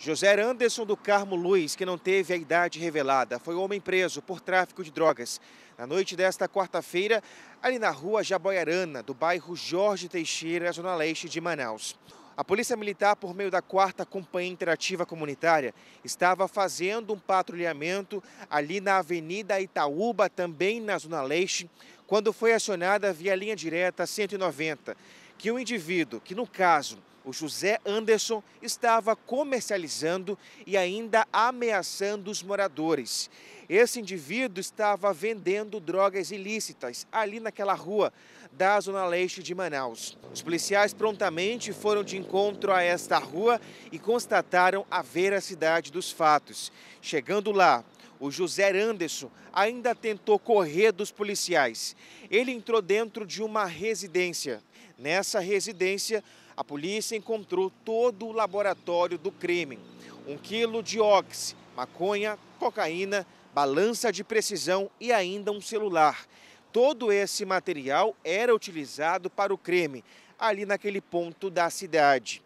José Anderson do Carmo Luiz, que não teve a idade revelada, foi um homem preso por tráfico de drogas. Na noite desta quarta-feira, ali na rua Jaboiarana, do bairro Jorge Teixeira, zona leste de Manaus. A Polícia Militar, por meio da quarta Companhia Interativa Comunitária, estava fazendo um patrulhamento ali na Avenida Itaúba, também na Zona Leste, quando foi acionada via linha direta 190 que o indivíduo, que no caso o José Anderson, estava comercializando e ainda ameaçando os moradores. Esse indivíduo estava vendendo drogas ilícitas ali naquela rua da Zona Leste de Manaus. Os policiais prontamente foram de encontro a esta rua e constataram a veracidade dos fatos. Chegando lá, o José Anderson, ainda tentou correr dos policiais. Ele entrou dentro de uma residência. Nessa residência, a polícia encontrou todo o laboratório do crime: um quilo de óxido, maconha, cocaína, balança de precisão e ainda um celular. Todo esse material era utilizado para o crime, ali naquele ponto da cidade.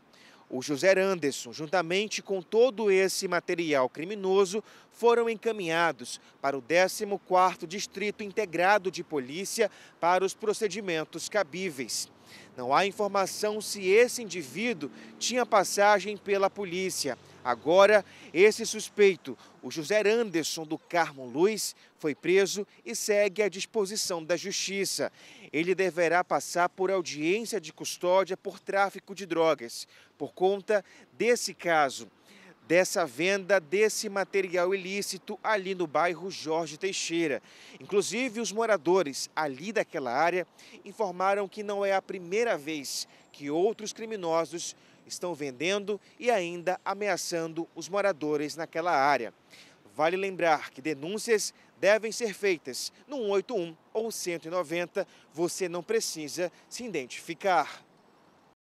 O José Anderson, juntamente com todo esse material criminoso, foram encaminhados para o 14º Distrito Integrado de Polícia para os procedimentos cabíveis. Não há informação se esse indivíduo tinha passagem pela polícia. Agora, esse suspeito, o José Anderson do Carmo Luiz, foi preso e segue à disposição da Justiça. Ele deverá passar por audiência de custódia por tráfico de drogas, por conta desse caso, dessa venda desse material ilícito ali no bairro Jorge Teixeira. Inclusive, os moradores ali daquela área informaram que não é a primeira vez que outros criminosos estão vendendo e ainda ameaçando os moradores naquela área. Vale lembrar que denúncias devem ser feitas no 181 ou 190. Você não precisa se identificar.